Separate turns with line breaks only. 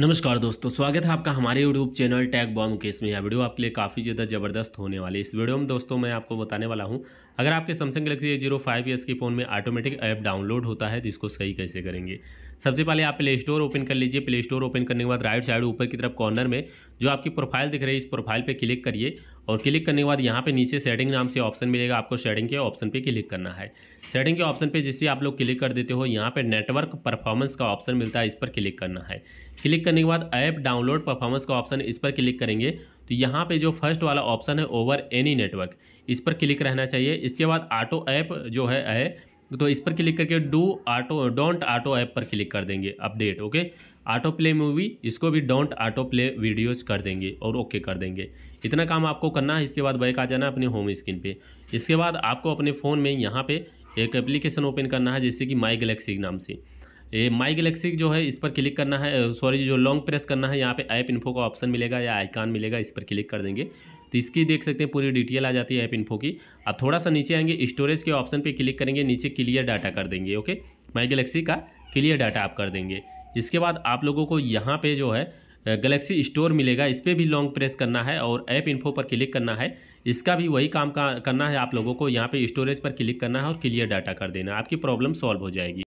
नमस्कार दोस्तों स्वागत है आपका हमारे यूट्यूब चैनल टैग बॉम केस में यह वीडियो आपके लिए काफ़ी ज़्यादा ज़बरदस्त होने वाली इस वीडियो में दोस्तों मैं आपको बताने वाला हूं अगर आपके Samsung Galaxy A zero five S के फ़ोन में ऑटोमेटिक ऐप डाउनलोड होता है तो इसको सही कैसे करेंगे सबसे पहले आप प्ले स्टोर ओपन कर लीजिए प्ले स्टोर ओपन करने के बाद राइट साइड ऊपर की तरफ कॉर्नर में जो आपकी प्रोफाइल दिख रही है इस प्रोफाइल पर क्लिक करिए और क्लिक करने के बाद यहाँ पे नीचे सेटिंग नाम से ऑप्शन मिलेगा आपको सेटिंग के ऑप्शन पे क्लिक करना है सेटिंग के ऑप्शन पे जिससे आप लोग क्लिक कर देते हो यहाँ पे नेटवर्क परफॉर्मेंस का ऑप्शन मिलता है इस पर क्लिक करना है क्लिक करने के बाद ऐप डाउनलोड परफॉर्मेंस का ऑप्शन इस पर क्लिक करेंगे तो यहाँ पर जो फर्स्ट वाला ऑप्शन है ओवर एनी नेटवर्क इस पर क्लिक रहना चाहिए इसके बाद ऑटो ऐप जो है, है तो इस पर क्लिक करके do auto don't auto app पर क्लिक कर देंगे update okay auto play movie इसको भी डोंट ऑटो प्ले वीडियोस कर देंगे और ओके कर देंगे इतना काम आपको करना है इसके बाद बैक आ जाना है अपने होम स्क्रीन पे इसके बाद आपको अपने फ़ोन में यहाँ पे एक एप्लीकेशन ओपन करना है जैसे कि माई गलेक्सी नाम से ये माई गलेक्सी जो है इस पर क्लिक करना है सॉरी जो लॉन्ग प्रेस करना है यहाँ पे ऐप इन्फो का ऑप्शन मिलेगा या आइकान मिलेगा इस पर क्लिक कर देंगे तो इसकी देख सकते हैं पूरी डिटेल आ जाती है ऐप इन्फो की अब थोड़ा सा नीचे आएंगे स्टोरेज के ऑप्शन पर क्लिक करेंगे नीचे क्लियर डाटा कर देंगे ओके माई गलेक्सी का क्लियर डाटा आप कर देंगे इसके बाद आप लोगों को यहाँ पर जो है गलेक्सी स्टोर मिलेगा इस पर भी लॉन्ग प्रेस करना है और ऐप इन्फो पर क्लिक करना है इसका भी वही काम का करना है आप लोगों को यहाँ पे स्टोरेज पर क्लिक करना है और क्लियर डाटा कर देना आपकी प्रॉब्लम सॉल्व हो जाएगी